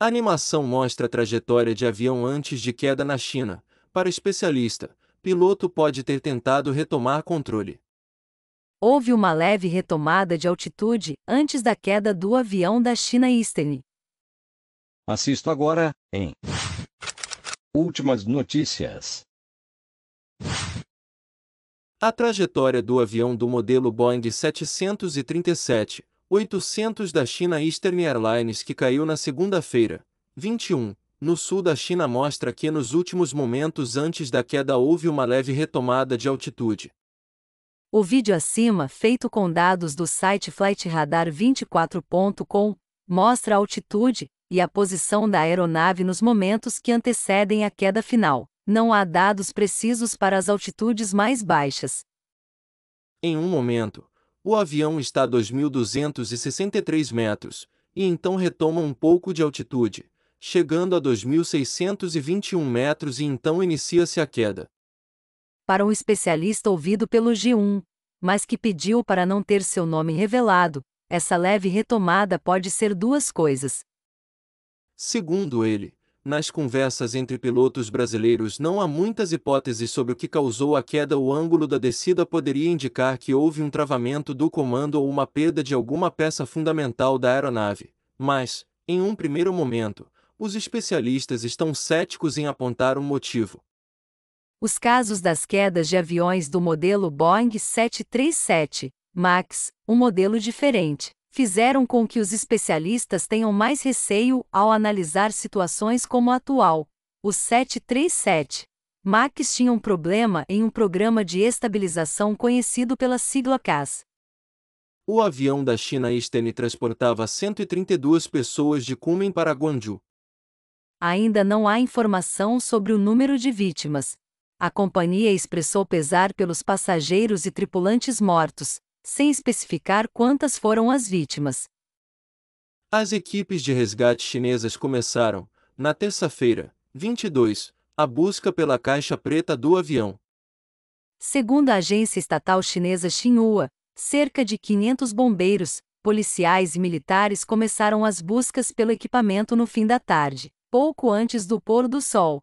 A animação mostra a trajetória de avião antes de queda na China. Para especialista, piloto pode ter tentado retomar controle. Houve uma leve retomada de altitude antes da queda do avião da China Eastern. Assisto agora em Últimas notícias. A trajetória do avião do modelo Boeing 737 800 da China Eastern Airlines que caiu na segunda-feira, 21, no sul da China mostra que nos últimos momentos antes da queda houve uma leve retomada de altitude. O vídeo acima, feito com dados do site flightradar24.com, mostra a altitude e a posição da aeronave nos momentos que antecedem a queda final. Não há dados precisos para as altitudes mais baixas. Em um momento, o avião está a 2.263 metros, e então retoma um pouco de altitude, chegando a 2.621 metros e então inicia-se a queda. Para um especialista ouvido pelo G1, mas que pediu para não ter seu nome revelado, essa leve retomada pode ser duas coisas. Segundo ele, nas conversas entre pilotos brasileiros não há muitas hipóteses sobre o que causou a queda. O ângulo da descida poderia indicar que houve um travamento do comando ou uma perda de alguma peça fundamental da aeronave, mas, em um primeiro momento, os especialistas estão céticos em apontar um motivo. Os casos das quedas de aviões do modelo Boeing 737 MAX, um modelo diferente, fizeram com que os especialistas tenham mais receio ao analisar situações como a atual, o 737. Max tinha um problema em um programa de estabilização conhecido pela sigla CAS. O avião da China Eastern transportava 132 pessoas de Kunming para Guangzhou. Ainda não há informação sobre o número de vítimas. A companhia expressou pesar pelos passageiros e tripulantes mortos, sem especificar quantas foram as vítimas. As equipes de resgate chinesas começaram, na terça-feira, 22, a busca pela caixa preta do avião. Segundo a agência estatal chinesa Xinhua, cerca de 500 bombeiros, policiais e militares começaram as buscas pelo equipamento no fim da tarde, pouco antes do pôr do sol,